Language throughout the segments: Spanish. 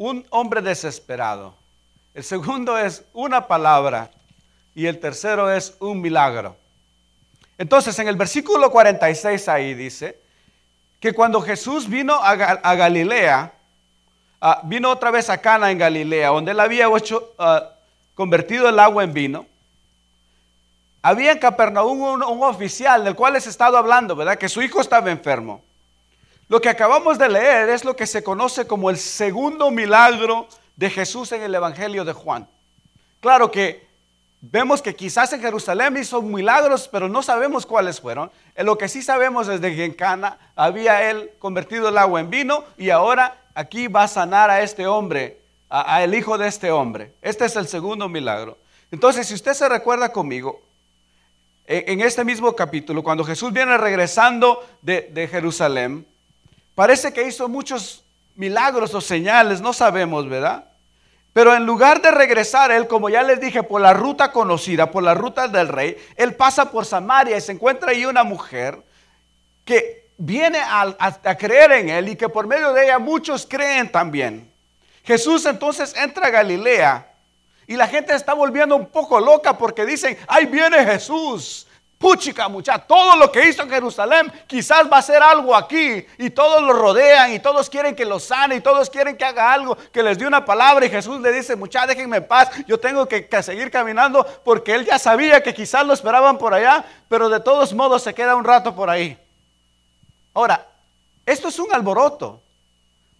un hombre desesperado. El segundo es una palabra. Y el tercero es un milagro. Entonces, en el versículo 46 ahí dice que cuando Jesús vino a, Galilea, ah, vino otra vez a Cana en Galilea, donde él había hecho, ah, convertido el agua en vino, había en Capernaum un, oficial del cual les he estado hablando, ¿verdad? Que su hijo estaba enfermo. Lo que acabamos de leer es lo que se conoce como el segundo milagro de Jesús en el Evangelio de Juan. Claro que vemos que quizás en Jerusalén hizo milagros, pero no sabemos cuáles fueron. Lo que sí sabemos es que en Cana había él convertido el agua en vino y ahora aquí va a sanar a este hombre, a, el hijo de este hombre. Este es el segundo milagro. Entonces, si usted se recuerda conmigo, e, en, este mismo capítulo, cuando Jesús viene regresando de, de Jerusalén, Parece que hizo muchos milagros o señales, no sabemos, ¿verdad? Pero en lugar de regresar, él, como ya les dije, por la ruta conocida, por la ruta del rey, él pasa por Samaria y se encuentra ahí una mujer que viene a, creer en él y que por medio de ella muchos creen también. Jesús entonces entra a Galilea y la gente está volviendo un poco loca porque dicen, ahí viene Jesús, Puchica, mucha, todo lo que hizo en Jerusalén, quizás va a hacer algo aquí. Y todos lo rodean, y todos quieren que lo sane, y todos quieren que haga algo, que les dé una palabra. Y Jesús le dice, mucha, déjenme en paz, yo tengo que, seguir caminando, porque él ya sabía que quizás lo esperaban por allá, pero de todos modos se queda un rato por ahí. Ahora, esto es un alboroto,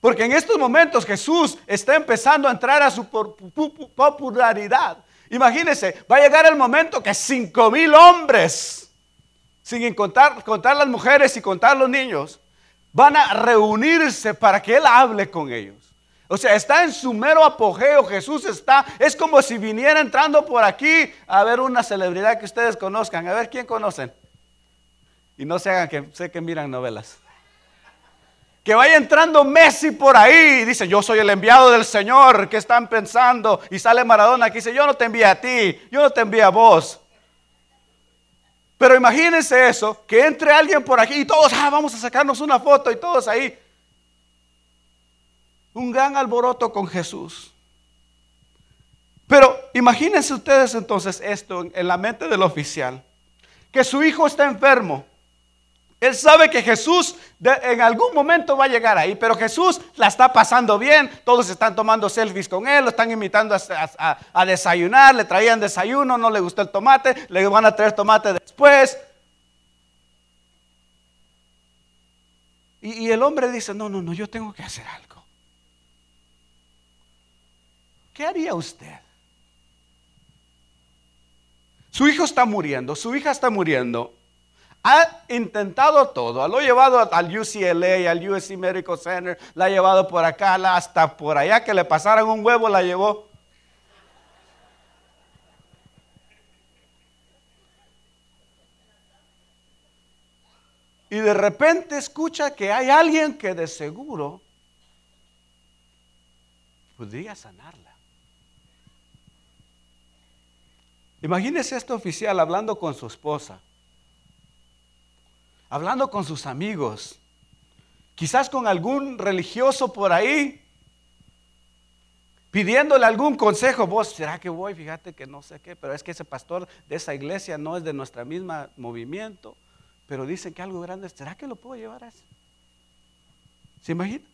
porque en estos momentos Jesús está empezando a entrar a su popularidad Imagínense, va a llegar el momento que cinco mil hombres, sin contar, contar las mujeres y contar los niños, van a reunirse para que Él hable con ellos. O sea, está en su mero apogeo. Jesús está, es como si viniera entrando por aquí a ver una celebridad que ustedes conozcan. A ver quién conocen. Y no se hagan que sé que miran novelas. Que vaya entrando Messi por ahí y dice, yo soy el enviado del Señor, ¿qué están pensando? Y sale Maradona que dice, yo no te envío a ti, yo no te envío a vos. Pero imagínense eso, que entre alguien por aquí y todos, ah, vamos a sacarnos una foto y todos ahí. Un gran alboroto con Jesús. Pero imagínense ustedes entonces esto en la mente del oficial, que su hijo está enfermo él sabe que Jesús en algún momento va a llegar ahí, pero Jesús la está pasando bien. Todos están tomando selfies con él, lo están invitando a, desayunar, le traían desayuno, no le gustó el tomate, le van a traer tomate después. Y, y el hombre dice, no, no, no, yo tengo que hacer algo. ¿Qué haría usted? Su hijo está muriendo, su hija está muriendo ha intentado todo, lo ha llevado al UCLA, al USC Medical Center, la ha llevado por acá, hasta por allá, que le pasaran un huevo, la llevó. Y de repente escucha que hay alguien que de seguro podría sanarla. Imagínese este oficial hablando con su esposa hablando con sus amigos, quizás con algún religioso por ahí, pidiéndole algún consejo. Vos, ¿será que voy? Fíjate que no sé qué, pero es que ese pastor de esa iglesia no es de nuestra misma movimiento, pero dicen que algo grande, ¿será que lo puedo llevar a eso? ¿Se imagina?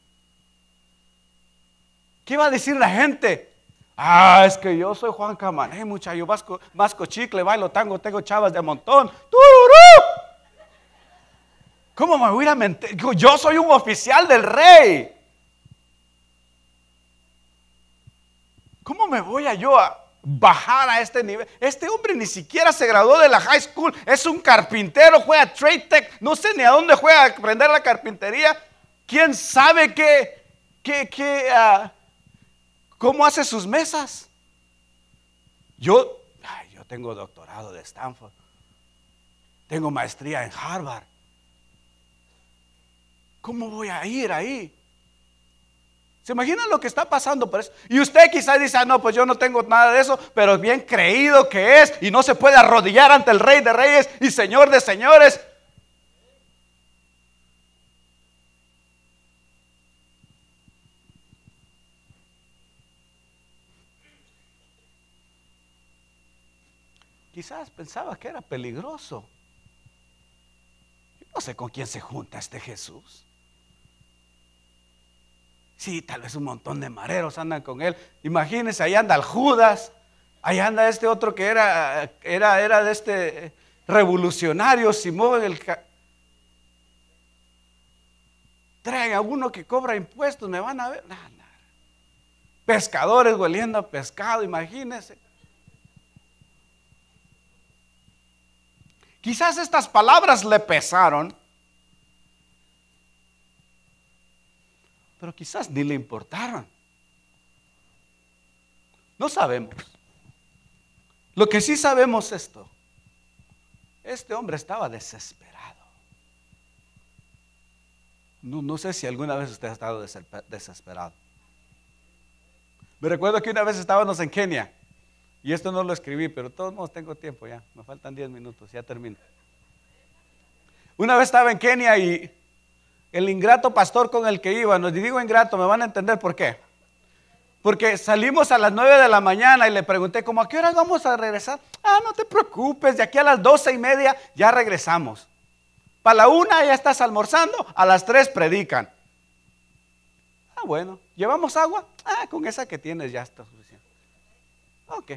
¿Qué va a decir la gente? Ah, es que yo soy Juan Camaré, muchacho, vasco, vasco chicle, bailo tango, tengo chavas de montón. ¡Tú! ¿Cómo me voy a mentir? Yo soy un oficial del rey. ¿Cómo me voy a yo a bajar a este nivel? Este hombre ni siquiera se graduó de la high school. Es un carpintero, juega trade tech. No sé ni a dónde juega a aprender la carpintería. ¿Quién sabe qué, qué, qué, ah, cómo hace sus mesas? Yo, yo tengo doctorado de Stanford. Tengo maestría en Harvard. ¿Cómo voy a ir ahí? ¿Se imaginan lo que está pasando por eso? Y usted quizás dice, ah, no, pues yo no tengo nada de eso, pero bien creído que es y no se puede arrodillar ante el rey de reyes y señor de señores. Quizás pensaba que era peligroso. no sé con quién se junta este Jesús. Sí, tal vez un montón de mareros andan con él. Imagínense, ahí anda el Judas, ahí anda este otro que era, era, era de este revolucionario, Simón el... Traen a uno que cobra impuestos, me van a ver. nada, Pescadores hueliendo a pescado, imagínense. Quizás estas palabras le pesaron pero quizás ni le importaron. No sabemos. Lo que sí sabemos es esto. Este hombre estaba desesperado. No, sé si alguna vez usted ha estado desesperado. Me recuerdo que una vez estábamos en Kenia, y esto no lo escribí, pero todos modos tengo tiempo ya, me faltan 10 minutos, ya termino. Una vez estaba en Kenia y el ingrato pastor con el que iba, nos digo ingrato, me van a entender por qué. Porque salimos a las 9 de la mañana y le pregunté, como, ¿a qué hora vamos a regresar? Ah, no te preocupes, de aquí a las doce y media ya regresamos. Para la una ya estás almorzando, a las 3 predican. Ah, bueno, ¿llevamos agua? Ah, con esa que tienes ya está suficiente. Ok.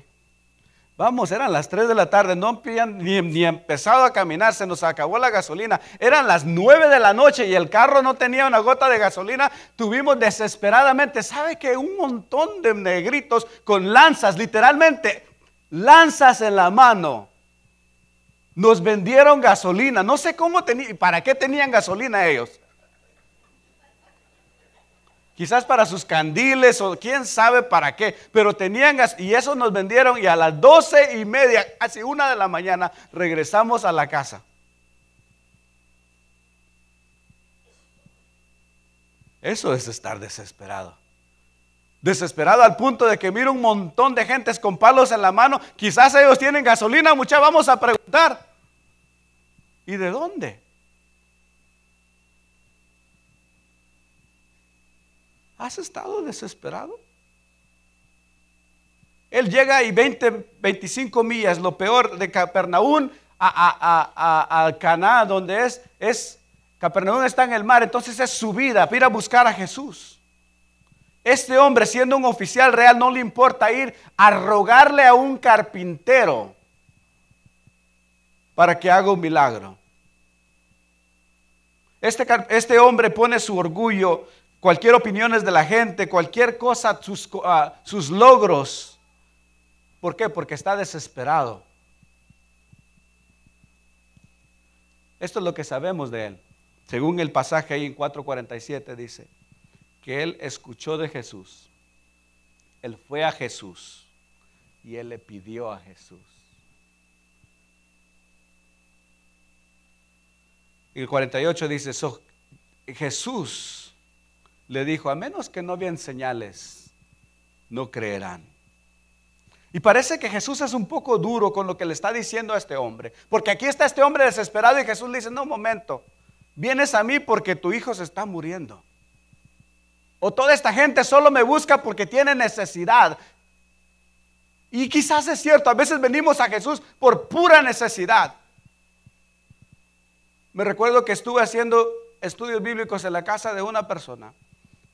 Vamos, eran las 3 de la tarde, no habían ni, empezado a caminar, se nos acabó la gasolina. Eran las 9 de la noche y el carro no tenía una gota de gasolina. Tuvimos desesperadamente, ¿sabe que Un montón de negritos con lanzas, literalmente, lanzas en la mano. Nos vendieron gasolina, no sé cómo tenían, para qué tenían gasolina ellos. Quizás para sus candiles o quién sabe para qué. Pero tenían gas y eso nos vendieron y a las doce y media, casi una de la mañana, regresamos a la casa. Eso es estar desesperado. Desesperado al punto de que mira un montón de gentes con palos en la mano. Quizás ellos tienen gasolina, mucha, vamos a preguntar. ¿Y de dónde? ¿Has estado desesperado? Él llega y 20, 25 millas, lo peor de Capernaum a, a, Caná, donde es, es, Capernaum está en el mar, entonces es su vida, ir a buscar a Jesús. Este hombre, siendo un oficial real, no le importa ir a rogarle a un carpintero para que haga un milagro. Este, este hombre pone su orgullo cualquier opiniones de la gente, cualquier cosa, ah, sus, logros. ¿Por qué? Porque está desesperado. Esto es lo que sabemos de él. Según el pasaje ahí en 4.47 dice que él escuchó de Jesús. Él fue a Jesús y él le pidió a Jesús. Y el 48 dice, Jesús le dijo, a menos que no vean señales, no creerán. Y parece que Jesús es un poco duro con lo que le está diciendo a este hombre, porque aquí está este hombre desesperado y Jesús le dice, no, un momento, vienes a mí porque tu hijo se está muriendo. O toda esta gente solo me busca porque tiene necesidad. Y quizás es cierto, a veces venimos a Jesús por pura necesidad. Me recuerdo que estuve haciendo estudios bíblicos en la casa de una persona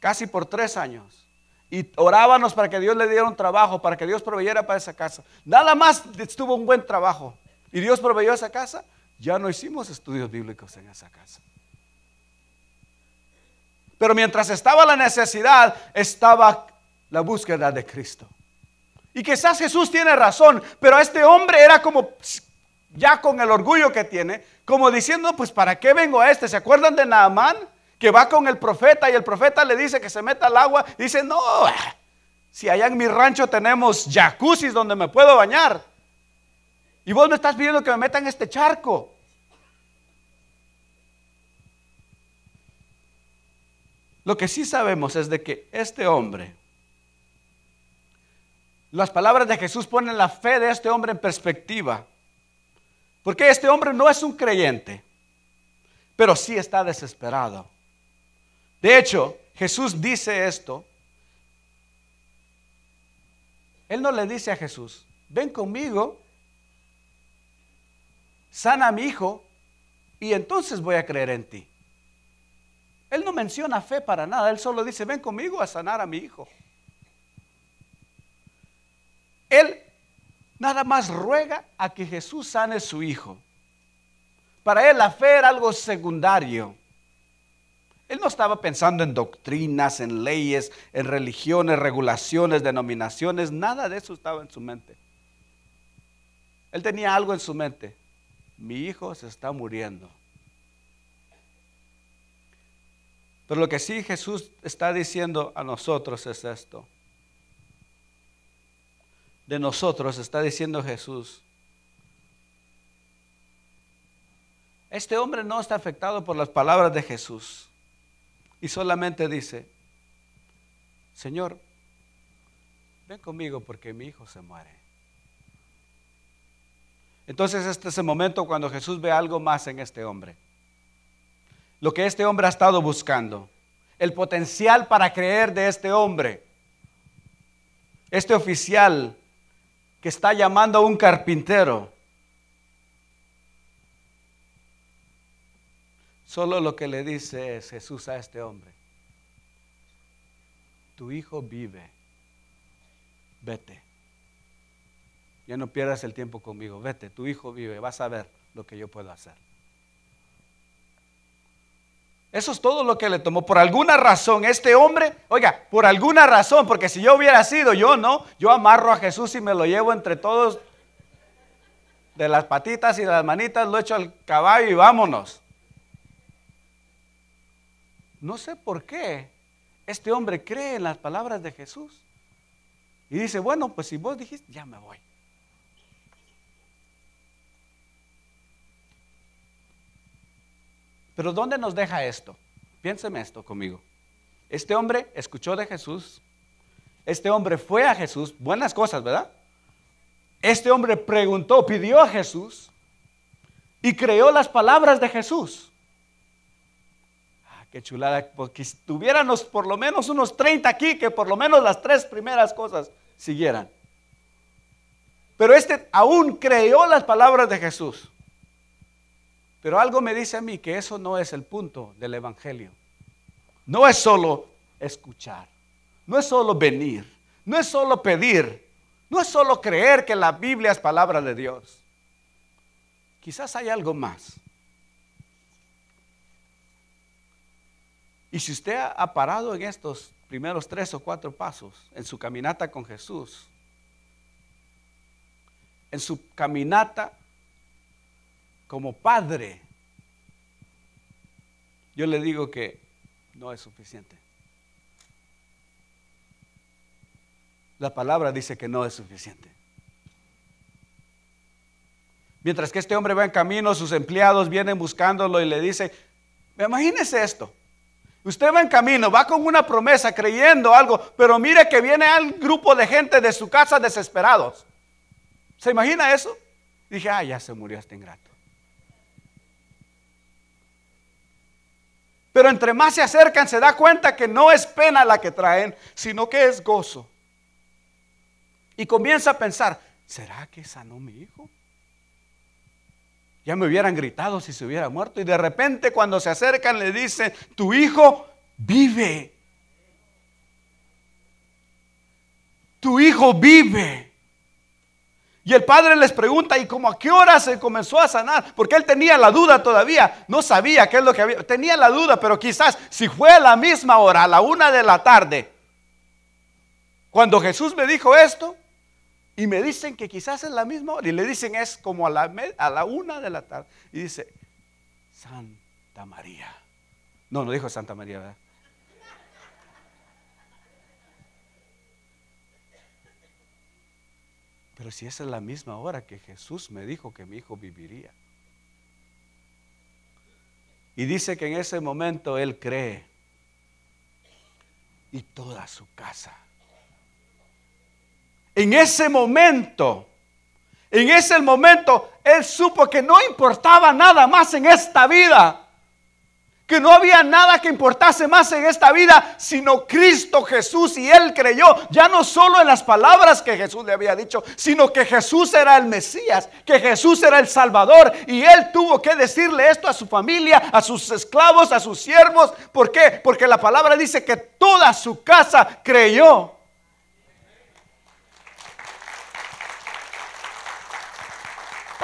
casi por tres años. Y orábamos para que Dios le diera un trabajo, para que Dios proveyera para esa casa. Nada más estuvo un buen trabajo. Y Dios proveyó esa casa. Ya no hicimos estudios bíblicos en esa casa. Pero mientras estaba la necesidad, estaba la búsqueda de Cristo. Y quizás Jesús tiene razón, pero este hombre era como, ya con el orgullo que tiene, como diciendo, pues ¿para qué vengo a este? ¿Se acuerdan de Naamán? que va con el profeta y el profeta le dice que se meta al agua, dice, no, si allá en mi rancho tenemos jacuzzis donde me puedo bañar. Y vos me estás pidiendo que me meta en este charco. Lo que sí sabemos es de que este hombre, las palabras de Jesús ponen la fe de este hombre en perspectiva. Porque este hombre no es un creyente, pero sí está desesperado. De hecho, Jesús dice esto. Él no le dice a Jesús, ven conmigo, sana a mi hijo y entonces voy a creer en ti. Él no menciona fe para nada, él solo dice, ven conmigo a sanar a mi hijo. Él nada más ruega a que Jesús sane su hijo. Para él la fe era algo secundario. Él no estaba pensando en doctrinas, en leyes, en religiones, regulaciones, denominaciones, nada de eso estaba en su mente. Él tenía algo en su mente. Mi hijo se está muriendo. Pero lo que sí Jesús está diciendo a nosotros es esto. De nosotros está diciendo Jesús. Este hombre no está afectado por las palabras de Jesús y solamente dice, Señor, ven conmigo porque mi hijo se muere. Entonces este es el momento cuando Jesús ve algo más en este hombre. Lo que este hombre ha estado buscando, el potencial para creer de este hombre, este oficial que está llamando a un carpintero Solo lo que le dice Jesús a este hombre. Tu hijo vive. Vete. Ya no pierdas el tiempo conmigo. Vete, tu hijo vive. Vas a ver lo que yo puedo hacer. Eso es todo lo que le tomó. Por alguna razón, este hombre, oiga, por alguna razón, porque si yo hubiera sido yo, no, yo amarro a Jesús y me lo llevo entre todos de las patitas y de las manitas, lo echo al caballo y vámonos. No sé por qué este hombre cree en las palabras de Jesús. Y dice, bueno, pues si vos dijiste, ya me voy. Pero ¿dónde nos deja esto? Piénseme esto conmigo. Este hombre escuchó de Jesús. Este hombre fue a Jesús. Buenas cosas, ¿verdad? Este hombre preguntó, pidió a Jesús y creó las palabras de Jesús. Qué chulada, porque pues, tuviéramos por lo menos unos 30 aquí, que por lo menos las tres primeras cosas siguieran. Pero este aún creyó las palabras de Jesús. Pero algo me dice a mí que eso no es el punto del Evangelio. No es solo escuchar, no es solo venir, no es solo pedir, no es solo creer que la Biblia es palabra de Dios. Quizás hay algo más. Y si usted ha parado en estos primeros tres o cuatro pasos, en su caminata con Jesús, en su caminata como padre, yo le digo que no es suficiente. La palabra dice que no es suficiente. Mientras que este hombre va en camino, sus empleados vienen buscándolo y le dicen, imagínese esto, Usted va en camino, va con una promesa, creyendo algo, pero mire que viene al grupo de gente de su casa desesperados. ¿Se imagina eso? Dije, ah, ya se murió este ingrato. Pero entre más se acercan, se da cuenta que no es pena la que traen, sino que es gozo. Y comienza a pensar, ¿será que sanó mi hijo? Ya me hubieran gritado si se hubiera muerto. Y de repente cuando se acercan le dicen, tu hijo vive. Tu hijo vive. Y el padre les pregunta, ¿y cómo a qué hora se comenzó a sanar? Porque él tenía la duda todavía, no sabía qué es lo que había, tenía la duda, pero quizás si fue a la misma hora, a la una de la tarde, cuando Jesús me dijo esto, y me dicen que quizás es la misma hora. Y le dicen es como a la, a la una de la tarde. Y dice, Santa María. No, no dijo Santa María, ¿verdad? Pero si esa es la misma hora que Jesús me dijo que mi hijo viviría. Y dice que en ese momento él cree. Y toda su casa en ese momento, en ese momento, él supo que no importaba nada más en esta vida. Que no había nada que importase más en esta vida, sino Cristo Jesús. Y él creyó, ya no solo en las palabras que Jesús le había dicho, sino que Jesús era el Mesías, que Jesús era el Salvador. Y él tuvo que decirle esto a su familia, a sus esclavos, a sus siervos. ¿Por qué? Porque la palabra dice que toda su casa creyó.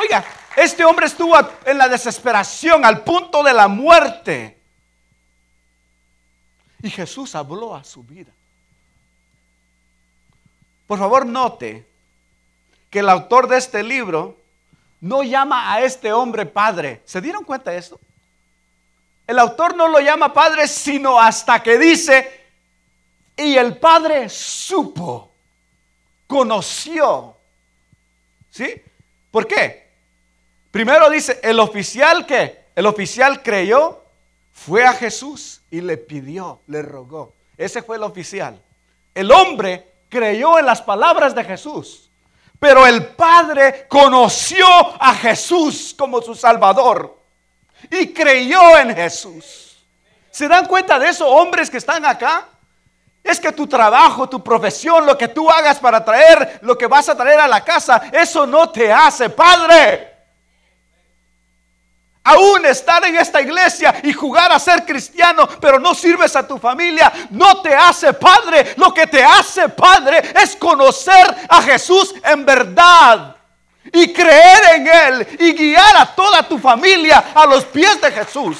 Oiga, este hombre estuvo en la desesperación al punto de la muerte. Y Jesús habló a su vida. Por favor, note que el autor de este libro no llama a este hombre padre. ¿Se dieron cuenta de esto? El autor no lo llama padre, sino hasta que dice, y el padre supo, conoció. ¿Sí? ¿Por qué? Primero dice, el oficial que, el oficial creyó, fue a Jesús y le pidió, le rogó. Ese fue el oficial. El hombre creyó en las palabras de Jesús, pero el Padre conoció a Jesús como su Salvador y creyó en Jesús. ¿Se dan cuenta de eso, hombres que están acá? Es que tu trabajo, tu profesión, lo que tú hagas para traer, lo que vas a traer a la casa, eso no te hace, Padre. Aún estar en esta iglesia y jugar a ser cristiano, pero no sirves a tu familia, no te hace padre. Lo que te hace padre es conocer a Jesús en verdad y creer en Él y guiar a toda tu familia a los pies de Jesús.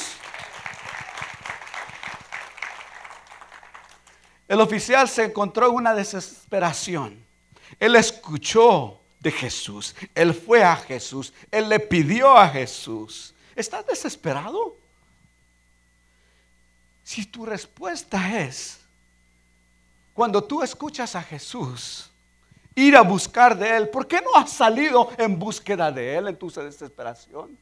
El oficial se encontró en una desesperación. Él escuchó de Jesús, él fue a Jesús, él le pidió a Jesús. ¿Estás desesperado? Si tu respuesta es, cuando tú escuchas a Jesús, ir a buscar de Él, ¿por qué no has salido en búsqueda de Él en tu desesperación?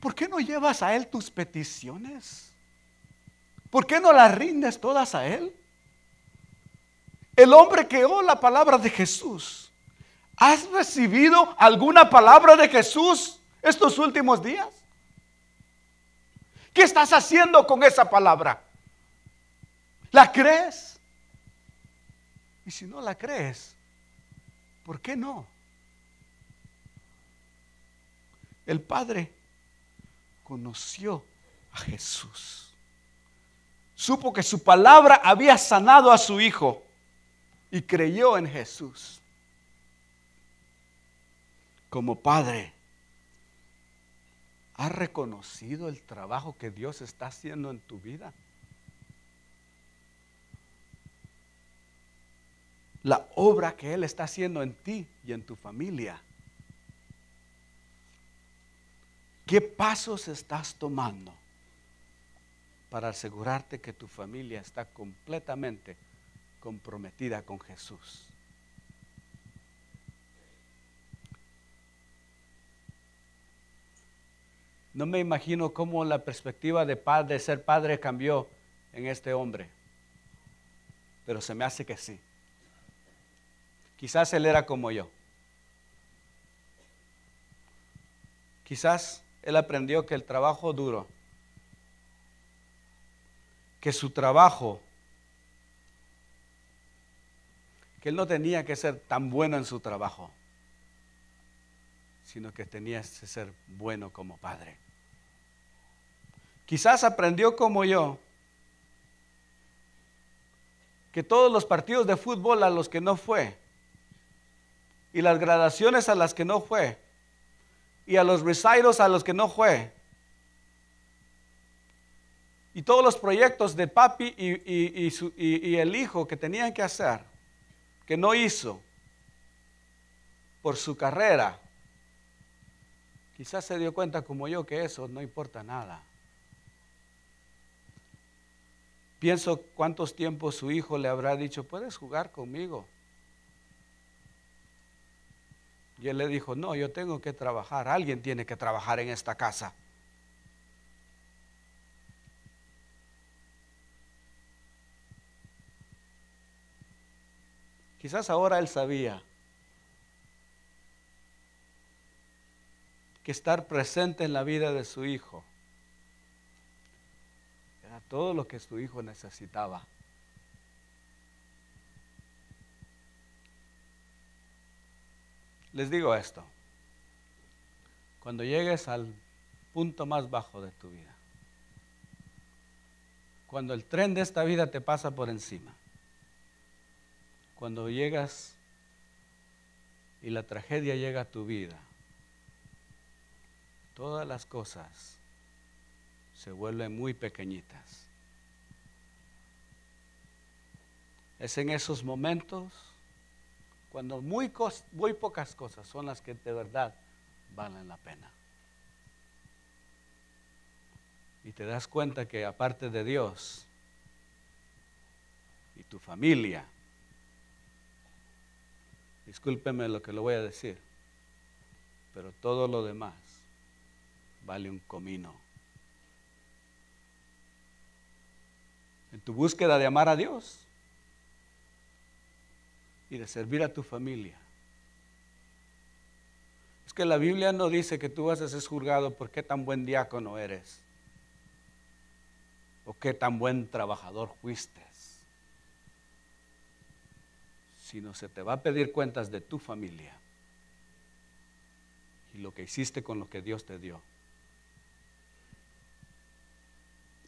¿Por qué no llevas a Él tus peticiones? ¿Por qué no las rindes todas a Él? El hombre que o la palabra de Jesús ¿Has recibido alguna palabra de Jesús estos últimos días? ¿Qué estás haciendo con esa palabra? ¿La crees? Y si no la crees, ¿por qué no? El Padre conoció a Jesús. Supo que su palabra había sanado a su hijo y creyó en Jesús como padre, ¿has reconocido el trabajo que Dios está haciendo en tu vida? La obra que Él está haciendo en ti y en tu familia. ¿Qué pasos estás tomando para asegurarte que tu familia está completamente comprometida con Jesús? no me imagino cómo la perspectiva de, ser padre cambió en este hombre. Pero se me hace que sí. Quizás él era como yo. Quizás él aprendió que el trabajo duro, que su trabajo, que él no tenía que ser tan bueno en su trabajo, sino que tenía que ser bueno como padre. Quizás aprendió como yo que todos los partidos de fútbol a los que no fue y las gradaciones a las que no fue y a los recitals a los que no fue y todos los proyectos de papi y, el hijo que tenían que hacer, que no hizo por su carrera, quizás se dio cuenta como yo que eso no importa nada. Pienso cuántos tiempos su hijo le habrá dicho, puedes jugar conmigo. Y él le dijo, no, yo tengo que trabajar, alguien tiene que trabajar en esta casa. Quizás ahora él sabía que estar presente en la vida de su hijo todo lo que su hijo necesitaba. Les digo esto, cuando llegues al punto más bajo de tu vida, cuando el tren de esta vida te pasa por encima, cuando llegas y la tragedia llega a tu vida, todas las cosas se vuelven muy pequeñitas. Es en esos momentos cuando muy, pocas cosas son las que de verdad valen la pena. Y te das cuenta que aparte de Dios y tu familia, discúlpeme lo que lo voy a decir, pero todo lo demás vale un comino. en tu búsqueda de amar a Dios y de servir a tu familia. Es que la Biblia no dice que tú vas a ser juzgado por qué tan buen diácono eres o qué tan buen trabajador fuiste, sino se te va a pedir cuentas de tu familia y lo que hiciste con lo que Dios te dio.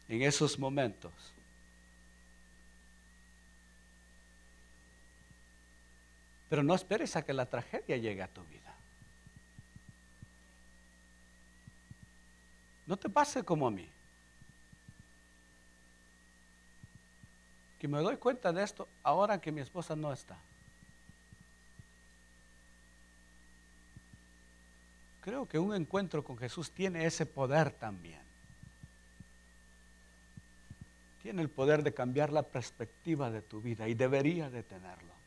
En esos momentos Pero no esperes a que la tragedia llegue a tu vida. No te pase como a mí. Que me doy cuenta de esto ahora que mi esposa no está. Creo que un encuentro con Jesús tiene ese poder también. Tiene el poder de cambiar la perspectiva de tu vida y debería de tenerlo.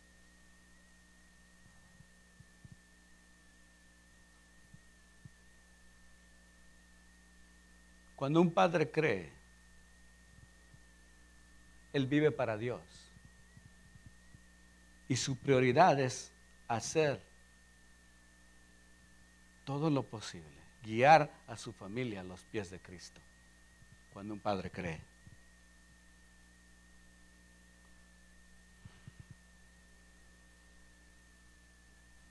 Cuando un padre cree, él vive para Dios. Y su prioridad es hacer todo lo posible, guiar a su familia a los pies de Cristo, cuando un padre cree.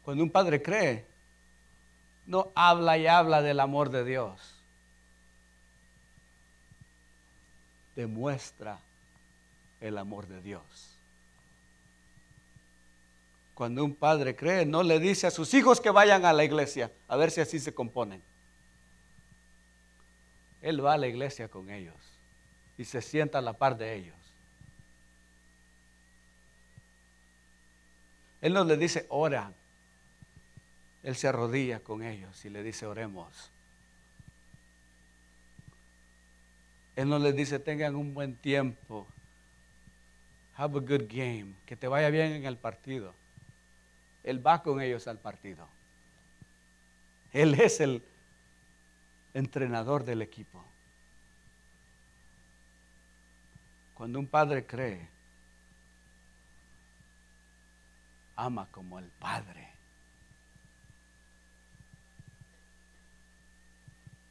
Cuando un padre cree, no habla y habla del amor de Dios demuestra el amor de Dios. Cuando un padre cree, no le dice a sus hijos que vayan a la iglesia, a ver si así se componen. Él va a la iglesia con ellos y se sienta a la par de ellos. Él no le dice, ora. Él se arrodilla con ellos y le dice, oremos. Él no les dice tengan un buen tiempo. Have a good game. Que te vaya bien en el partido. Él va con ellos al partido. Él es el entrenador del equipo. Cuando un padre cree, ama como el padre.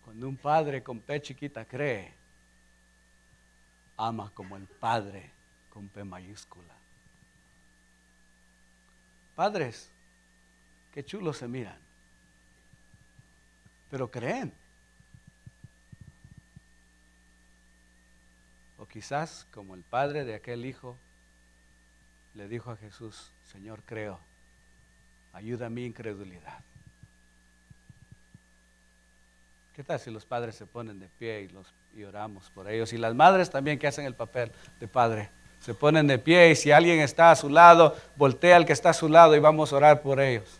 Cuando un padre con pe chiquita cree, ama como el Padre con P mayúscula. Padres, qué chulos se miran, pero creen. O quizás como el padre de aquel hijo le dijo a Jesús, Señor, creo, ayuda a mi incredulidad. ¿Qué tal si los padres se ponen de pie y, los, oramos por ellos? Y las madres también que hacen el papel de padre. Se ponen de pie y si alguien está a su lado, voltea al que está a su lado y vamos a orar por ellos.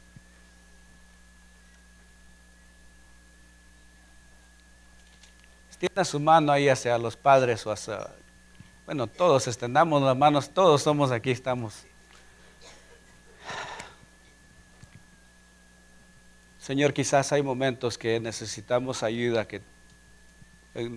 Estienda su mano ahí hacia los padres o hacia, bueno, todos extendamos las manos, todos somos aquí, estamos Señor, quizás hay momentos que necesitamos ayuda, que eh,